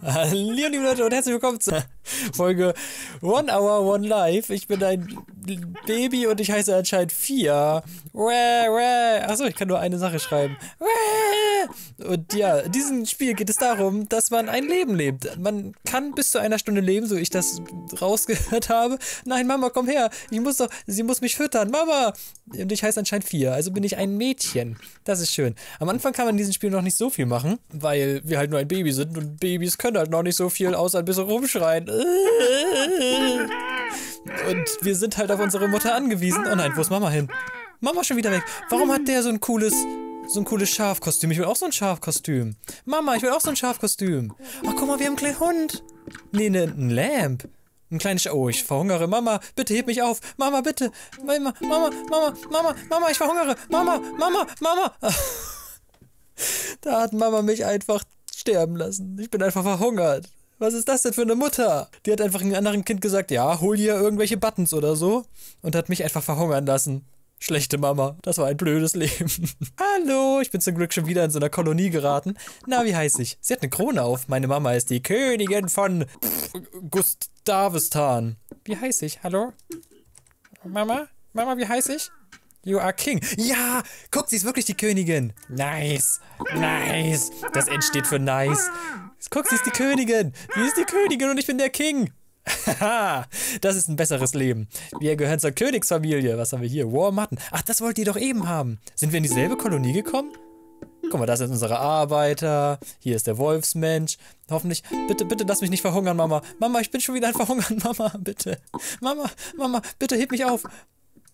Hallo liebe Leute und herzlich willkommen zur Folge One Hour One Life. Ich bin ein Baby und ich heiße anscheinend Fia. Achso, ich kann nur eine Sache schreiben. Wee. Und ja, in diesem Spiel geht es darum, dass man ein Leben lebt. Man kann bis zu einer Stunde leben, so ich das rausgehört habe. Nein, Mama, komm her. Ich muss doch, sie muss mich füttern. Mama! Und ich heiße anscheinend vier, also bin ich ein Mädchen. Das ist schön. Am Anfang kann man in diesem Spiel noch nicht so viel machen, weil wir halt nur ein Baby sind und Babys können halt noch nicht so viel, außer ein bisschen rumschreien. Und wir sind halt auf unsere Mutter angewiesen. Oh nein, wo ist Mama hin? Mama schon wieder weg. Warum hat der so ein cooles so ein cooles Schafkostüm. Ich will auch so ein Schafkostüm. Mama, ich will auch so ein Schafkostüm. Ach, guck mal, wir haben einen kleinen Hund. Nee, ne, ein Lamp. Ein kleines Sch Oh, ich verhungere. Mama, bitte heb mich auf. Mama, bitte. Mama, Mama, Mama, Mama, Mama, ich verhungere. Mama, Mama, Mama. da hat Mama mich einfach sterben lassen. Ich bin einfach verhungert. Was ist das denn für eine Mutter? Die hat einfach einem anderen Kind gesagt, ja, hol dir irgendwelche Buttons oder so. Und hat mich einfach verhungern lassen. Schlechte Mama, das war ein blödes Leben. Hallo, ich bin zum Glück schon wieder in so einer Kolonie geraten. Na, wie heiß ich? Sie hat eine Krone auf. Meine Mama ist die Königin von Gustavistan. Wie heiß ich? Hallo? Mama? Mama, wie heiß ich? You are King. Ja, guck, sie ist wirklich die Königin. Nice, nice. Das N steht für nice. Guck, sie ist die Königin. Sie ist die Königin und ich bin der King. Haha, das ist ein besseres Leben. Wir gehören zur Königsfamilie. Was haben wir hier? Warm Ach, das wollt ihr doch eben haben. Sind wir in dieselbe Kolonie gekommen? Guck mal, das sind unsere Arbeiter. Hier ist der Wolfsmensch. Hoffentlich. Bitte, bitte lass mich nicht verhungern, Mama. Mama, ich bin schon wieder ein Verhungern, Mama, bitte. Mama, Mama, bitte heb mich auf.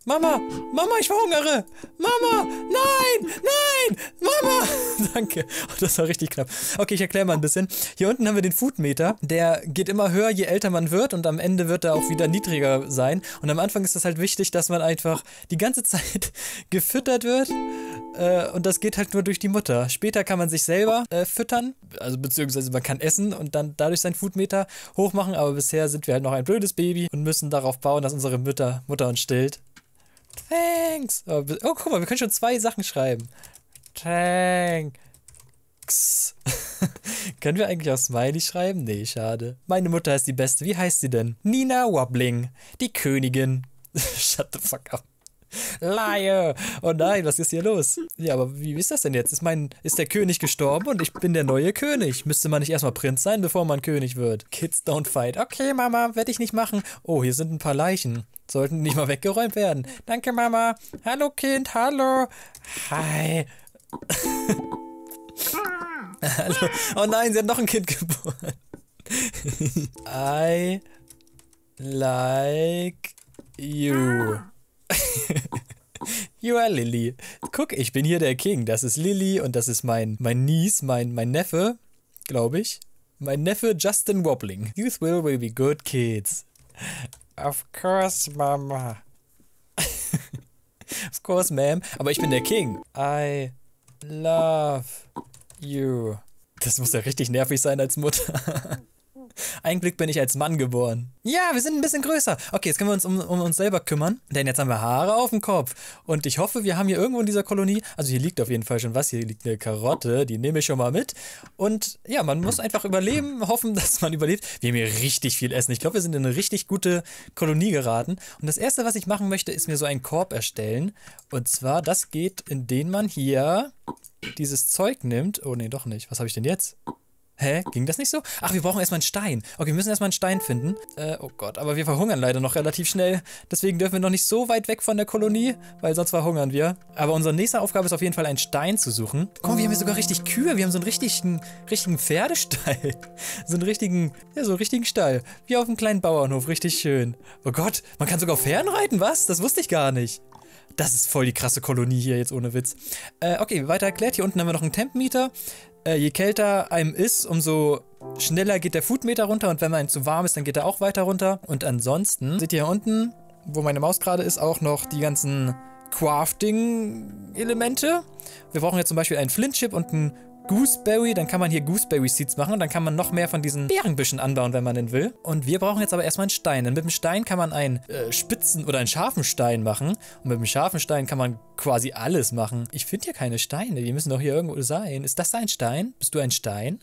Mama, Mama, ich verhungere. Mama, nein, nein, Mama. Danke. Oh, das war richtig knapp. Okay, ich erkläre mal ein bisschen. Hier unten haben wir den Foodmeter. Der geht immer höher, je älter man wird und am Ende wird er auch wieder niedriger sein. Und am Anfang ist es halt wichtig, dass man einfach die ganze Zeit gefüttert wird. Äh, und das geht halt nur durch die Mutter. Später kann man sich selber äh, füttern, also beziehungsweise man kann essen und dann dadurch seinen Foodmeter hochmachen. Aber bisher sind wir halt noch ein blödes Baby und müssen darauf bauen, dass unsere Mütter, Mutter uns stillt. Thanks. Oh, oh, guck mal, wir können schon zwei Sachen schreiben. Thanks. können wir eigentlich auch Smiley schreiben? Nee, schade. Meine Mutter ist die Beste. Wie heißt sie denn? Nina Wobbling. Die Königin. Shut the fuck up. Laie! Oh nein, was ist hier los? Ja, aber wie ist das denn jetzt? Ist, mein, ist der König gestorben und ich bin der neue König? Müsste man nicht erstmal Prinz sein, bevor man König wird? Kids don't fight. Okay, Mama, werde ich nicht machen. Oh, hier sind ein paar Leichen. Sollten nicht mal weggeräumt werden. Danke, Mama. Hallo, Kind. Hallo. Hi. Hallo. Oh nein, sie hat noch ein Kind geboren. I like you. You are Lily. Guck, ich bin hier der King. Das ist Lily und das ist mein, mein Niece, mein, mein Neffe, glaube ich. Mein Neffe Justin Wobbling. Youth will, will be good kids. Of course, Mama. of course, ma'am. Aber ich bin der King. I love you. Das muss ja richtig nervig sein als Mutter. Ein Glück bin ich als Mann geboren. Ja, wir sind ein bisschen größer. Okay, jetzt können wir uns um, um uns selber kümmern, denn jetzt haben wir Haare auf dem Kopf. Und ich hoffe, wir haben hier irgendwo in dieser Kolonie, also hier liegt auf jeden Fall schon was, hier liegt eine Karotte, die nehme ich schon mal mit. Und ja, man muss einfach überleben, hoffen, dass man überlebt. Wir haben hier richtig viel Essen. Ich glaube, wir sind in eine richtig gute Kolonie geraten. Und das Erste, was ich machen möchte, ist mir so einen Korb erstellen. Und zwar, das geht, indem man hier dieses Zeug nimmt. Oh nee, doch nicht. Was habe ich denn jetzt? Hä? Ging das nicht so? Ach, wir brauchen erstmal einen Stein. Okay, wir müssen erstmal einen Stein finden. Äh, oh Gott, aber wir verhungern leider noch relativ schnell. Deswegen dürfen wir noch nicht so weit weg von der Kolonie, weil sonst verhungern wir. Aber unsere nächste Aufgabe ist auf jeden Fall, einen Stein zu suchen. Komm, wir haben hier sogar richtig Kühe. Wir haben so einen richtigen, richtigen Pferdestall. so einen richtigen, ja, so einen richtigen Stall. Wie auf einem kleinen Bauernhof. Richtig schön. Oh Gott, man kann sogar auf Pferden reiten, was? Das wusste ich gar nicht. Das ist voll die krasse Kolonie hier jetzt ohne Witz. Äh, okay, weiter erklärt. Hier unten haben wir noch einen Tempmieter. Äh, je kälter einem ist, umso schneller geht der Foodmeter runter und wenn man zu warm ist, dann geht er auch weiter runter. Und ansonsten seht ihr hier unten, wo meine Maus gerade ist, auch noch die ganzen Crafting-Elemente. Wir brauchen jetzt zum Beispiel einen Flint-Chip und einen Gooseberry, dann kann man hier Gooseberry Seeds machen und dann kann man noch mehr von diesen Beerenbüschen anbauen, wenn man den will. Und wir brauchen jetzt aber erstmal einen Stein, denn mit dem Stein kann man einen äh, spitzen oder einen scharfen Stein machen und mit dem scharfen Stein kann man quasi alles machen. Ich finde hier keine Steine, die müssen doch hier irgendwo sein. Ist das ein Stein? Bist du ein Stein?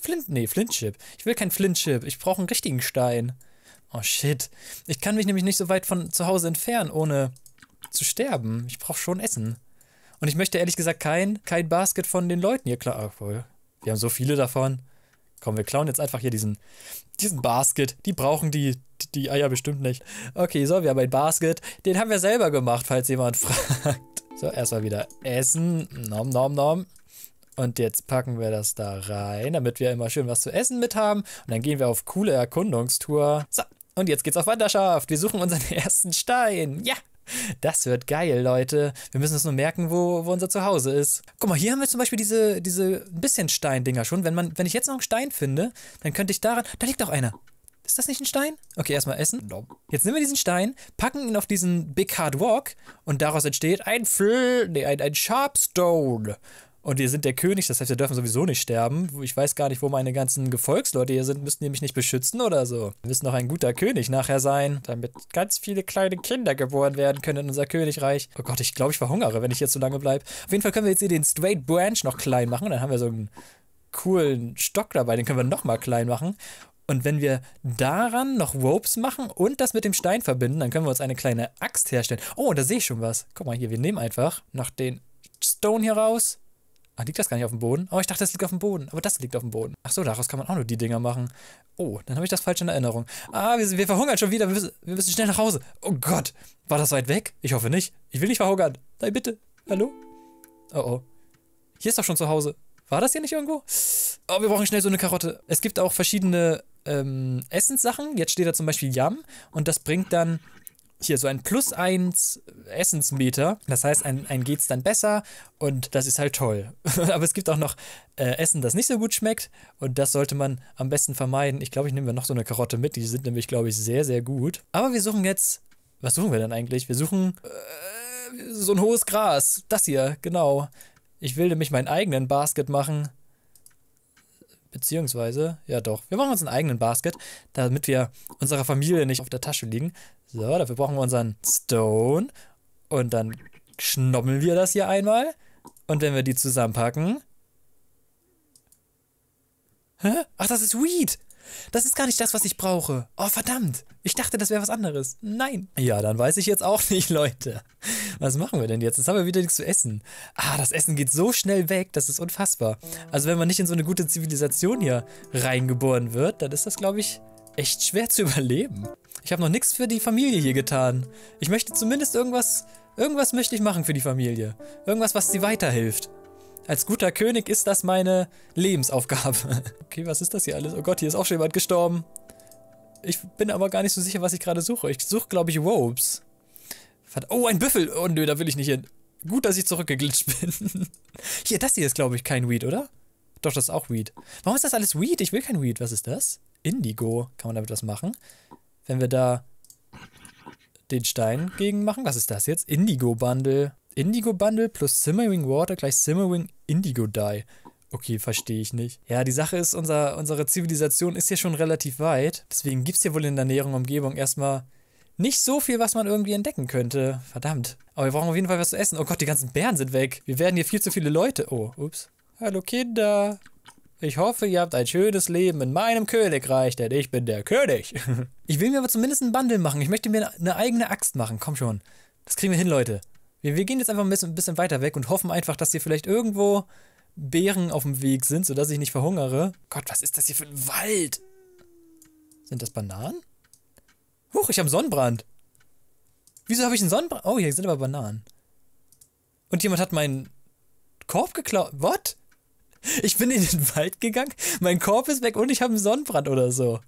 Flint, nee, Flintchip. Ich will kein Flintchip, ich brauche einen richtigen Stein. Oh shit. Ich kann mich nämlich nicht so weit von zu Hause entfernen, ohne zu sterben. Ich brauche schon Essen. Und ich möchte ehrlich gesagt kein, kein Basket von den Leuten hier klauen. Wir haben so viele davon. Komm, wir klauen jetzt einfach hier diesen, diesen Basket. Die brauchen die, die Eier bestimmt nicht. Okay, so, wir haben ein Basket. Den haben wir selber gemacht, falls jemand fragt. So, erstmal wieder essen. Nom, nom, nom. Und jetzt packen wir das da rein, damit wir immer schön was zu essen mit haben. Und dann gehen wir auf coole Erkundungstour. So, und jetzt geht's auf Wanderschaft. Wir suchen unseren ersten Stein. Ja! Das wird geil, Leute. Wir müssen uns nur merken, wo, wo unser Zuhause ist. Guck mal, hier haben wir zum Beispiel diese, diese ein bisschen Steindinger schon. Wenn, man, wenn ich jetzt noch einen Stein finde, dann könnte ich daran. Da liegt auch einer. Ist das nicht ein Stein? Okay, erstmal essen. Jetzt nehmen wir diesen Stein, packen ihn auf diesen Big Hard Walk und daraus entsteht ein Fl nee, ein, ein Sharpstone und wir sind der König, das heißt, wir dürfen sowieso nicht sterben. Ich weiß gar nicht, wo meine ganzen Gefolgsleute hier sind, müssten die mich nicht beschützen oder so. Wir müssen noch ein guter König nachher sein, damit ganz viele kleine Kinder geboren werden können in unser Königreich. Oh Gott, ich glaube, ich verhungere, wenn ich hier zu lange bleibe. Auf jeden Fall können wir jetzt hier den Straight Branch noch klein machen, dann haben wir so einen coolen Stock dabei, den können wir nochmal klein machen. Und wenn wir daran noch Ropes machen und das mit dem Stein verbinden, dann können wir uns eine kleine Axt herstellen. Oh, da sehe ich schon was. Guck mal hier, wir nehmen einfach noch den Stone hier raus Ah, liegt das gar nicht auf dem Boden? Oh, ich dachte, das liegt auf dem Boden. Aber das liegt auf dem Boden. Ach so, daraus kann man auch nur die Dinger machen. Oh, dann habe ich das falsch in Erinnerung. Ah, wir, wir verhungern schon wieder. Wir müssen, wir müssen, schnell nach Hause. Oh Gott. War das weit weg? Ich hoffe nicht. Ich will nicht verhungern. Nein, bitte. Hallo? Oh oh. Hier ist doch schon zu Hause. War das hier nicht irgendwo? Oh, wir brauchen schnell so eine Karotte. Es gibt auch verschiedene ähm, Essenssachen. Jetzt steht da zum Beispiel Yam. Und das bringt dann hier so ein plus eins Essensmeter. Das heißt, ein, ein es dann besser und das ist halt toll. Aber es gibt auch noch äh, Essen, das nicht so gut schmeckt und das sollte man am besten vermeiden. Ich glaube, ich nehme mir noch so eine Karotte mit. Die sind nämlich, glaube ich, sehr, sehr gut. Aber wir suchen jetzt. Was suchen wir denn eigentlich? Wir suchen äh, so ein hohes Gras. Das hier, genau. Ich will nämlich meinen eigenen Basket machen. Beziehungsweise, ja doch, wir machen uns einen eigenen Basket, damit wir unserer Familie nicht auf der Tasche liegen. So, dafür brauchen wir unseren Stone. Und dann schnobbeln wir das hier einmal. Und wenn wir die zusammenpacken. Hä? Ach, das ist Weed! Das ist gar nicht das, was ich brauche. Oh, verdammt. Ich dachte, das wäre was anderes. Nein. Ja, dann weiß ich jetzt auch nicht, Leute. Was machen wir denn jetzt? Jetzt haben wir wieder nichts zu essen. Ah, das Essen geht so schnell weg. Das ist unfassbar. Also wenn man nicht in so eine gute Zivilisation hier reingeboren wird, dann ist das, glaube ich, echt schwer zu überleben. Ich habe noch nichts für die Familie hier getan. Ich möchte zumindest irgendwas... Irgendwas möchte ich machen für die Familie. Irgendwas, was sie weiterhilft. Als guter König ist das meine Lebensaufgabe. Okay, was ist das hier alles? Oh Gott, hier ist auch schon jemand gestorben. Ich bin aber gar nicht so sicher, was ich gerade suche. Ich suche, glaube ich, Robes. Oh, ein Büffel. Oh, nö, da will ich nicht hin. Gut, dass ich zurückgeglitscht bin. hier, das hier ist, glaube ich, kein Weed, oder? Doch, das ist auch Weed. Warum ist das alles Weed? Ich will kein Weed. Was ist das? Indigo. Kann man damit was machen? Wenn wir da den Stein gegen machen. Was ist das jetzt? Indigo-Bundle. Indigo Bundle plus Simmering Water gleich Simmering Indigo Dye. Okay, verstehe ich nicht. Ja, die Sache ist, unser, unsere Zivilisation ist hier schon relativ weit. Deswegen gibt es hier wohl in der näheren Umgebung erstmal nicht so viel, was man irgendwie entdecken könnte. Verdammt. Aber wir brauchen auf jeden Fall was zu essen. Oh Gott, die ganzen Bären sind weg. Wir werden hier viel zu viele Leute. Oh, ups. Hallo Kinder. Ich hoffe, ihr habt ein schönes Leben in meinem Königreich, denn ich bin der König. ich will mir aber zumindest einen Bundle machen. Ich möchte mir eine eigene Axt machen. Komm schon. Das kriegen wir hin, Leute. Wir, wir gehen jetzt einfach ein bisschen, ein bisschen weiter weg und hoffen einfach, dass hier vielleicht irgendwo Beeren auf dem Weg sind, sodass ich nicht verhungere. Gott, was ist das hier für ein Wald? Sind das Bananen? Huch, ich habe einen Sonnenbrand. Wieso habe ich einen Sonnenbrand? Oh, hier sind aber Bananen. Und jemand hat meinen Korb geklaut. What? Ich bin in den Wald gegangen, mein Korb ist weg und ich habe einen Sonnenbrand oder so.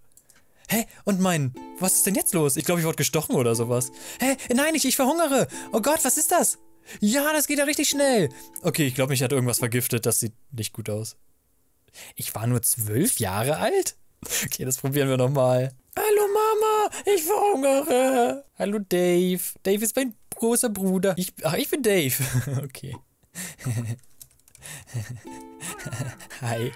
Hä? Und mein, was ist denn jetzt los? Ich glaube, ich wurde gestochen oder sowas. Hä? Nein, ich, ich verhungere. Oh Gott, was ist das? Ja, das geht ja richtig schnell. Okay, ich glaube, mich hat irgendwas vergiftet. Das sieht nicht gut aus. Ich war nur zwölf Jahre alt? Okay, das probieren wir nochmal. Hallo Mama, ich verhungere. Hallo Dave. Dave ist mein großer Bruder. Ich, ach, ich bin Dave. okay. Hi.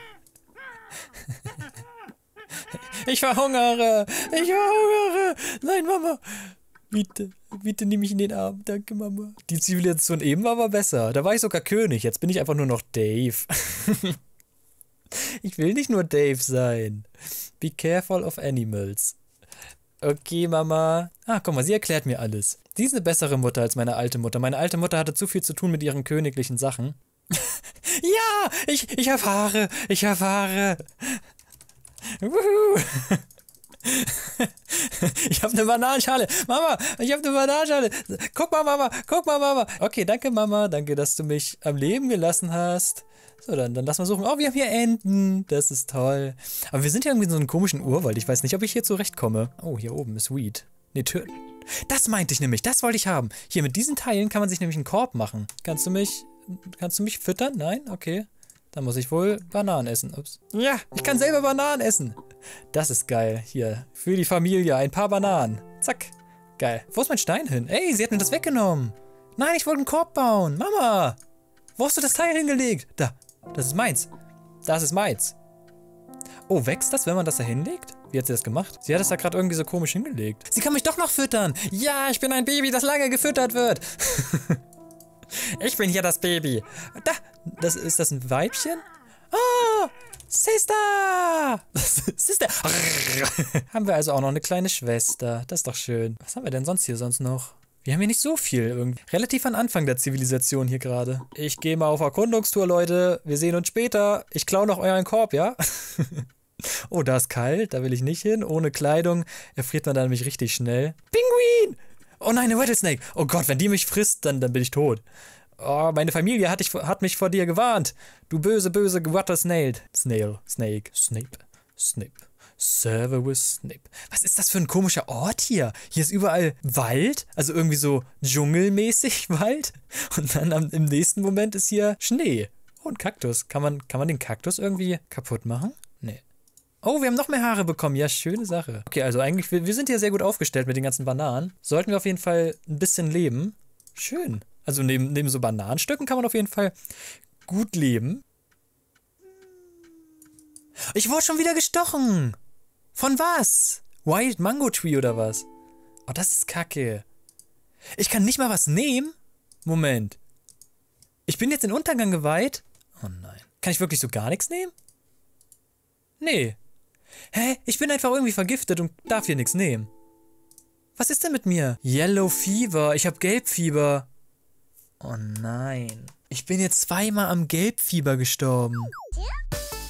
Ich verhungere. Ich verhungere. Nein, Mama. Bitte, bitte nimm mich in den Arm. Danke, Mama. Die Zivilisation eben war aber besser. Da war ich sogar König. Jetzt bin ich einfach nur noch Dave. ich will nicht nur Dave sein. Be careful of animals. Okay, Mama. Ah, guck mal, sie erklärt mir alles. Sie ist eine bessere Mutter als meine alte Mutter. Meine alte Mutter hatte zu viel zu tun mit ihren königlichen Sachen. ja, ich, ich erfahre, ich erfahre. ich habe eine Bananenschale. Mama, ich habe eine Bananenschale. Guck mal, Mama, guck mal, Mama. Okay, danke, Mama. Danke, dass du mich am Leben gelassen hast. So, dann, dann lass mal suchen. Oh, wir haben hier Enten. Das ist toll. Aber wir sind hier irgendwie in so einem komischen Urwald. Ich weiß nicht, ob ich hier zurechtkomme. Oh, hier oben ist Weed. Nee, Tür. Das meinte ich nämlich. Das wollte ich haben. Hier, mit diesen Teilen kann man sich nämlich einen Korb machen. Kannst du mich... Kannst du mich füttern? Nein? Okay. Dann muss ich wohl Bananen essen. Ups. Ja, ich kann oh. selber Bananen essen. Das ist geil. Hier, für die Familie ein paar Bananen. Zack. Geil. Wo ist mein Stein hin? Ey, sie hat mir das weggenommen. Nein, ich wollte einen Korb bauen. Mama, wo hast du das Teil hingelegt? Da, das ist meins. Das ist meins. Oh, wächst das, wenn man das da hinlegt? Wie hat sie das gemacht? Sie hat es da gerade irgendwie so komisch hingelegt. Sie kann mich doch noch füttern. Ja, ich bin ein Baby, das lange gefüttert wird. ich bin hier das Baby. Da, das, ist das ein Weibchen? Oh, Sister! Sister! haben wir also auch noch eine kleine Schwester. Das ist doch schön. Was haben wir denn sonst hier sonst noch? Wir haben hier nicht so viel irgendwie. Relativ am Anfang der Zivilisation hier gerade. Ich gehe mal auf Erkundungstour, Leute. Wir sehen uns später. Ich klaue noch euren Korb, ja? oh, da ist kalt. Da will ich nicht hin. Ohne Kleidung erfriert man da nämlich richtig schnell. Pinguin! Oh nein, eine Rattlesnake! Oh Gott, wenn die mich frisst, dann, dann bin ich tot. Oh, meine Familie hat, dich, hat mich vor dir gewarnt. Du böse, böse Watersnail. Snail, Snail, Snake, Snape, Snape. with Snape. Was ist das für ein komischer Ort hier? Hier ist überall Wald, also irgendwie so dschungelmäßig Wald. Und dann am, im nächsten Moment ist hier Schnee. Oh, ein Kaktus. Kann man, kann man den Kaktus irgendwie kaputt machen? Nee. Oh, wir haben noch mehr Haare bekommen. Ja, schöne Sache. Okay, also eigentlich, wir, wir sind hier sehr gut aufgestellt mit den ganzen Bananen. Sollten wir auf jeden Fall ein bisschen leben. Schön. Also neben, neben so Bananenstöcken kann man auf jeden Fall gut leben. Ich wurde schon wieder gestochen. Von was? Wild Mango Tree oder was? Oh, das ist kacke. Ich kann nicht mal was nehmen? Moment. Ich bin jetzt in Untergang geweiht? Oh nein. Kann ich wirklich so gar nichts nehmen? Nee. Hä? Ich bin einfach irgendwie vergiftet und darf hier nichts nehmen. Was ist denn mit mir? Yellow Fever. Ich habe Gelbfieber. Oh nein. Ich bin jetzt zweimal am Gelbfieber gestorben. Ja.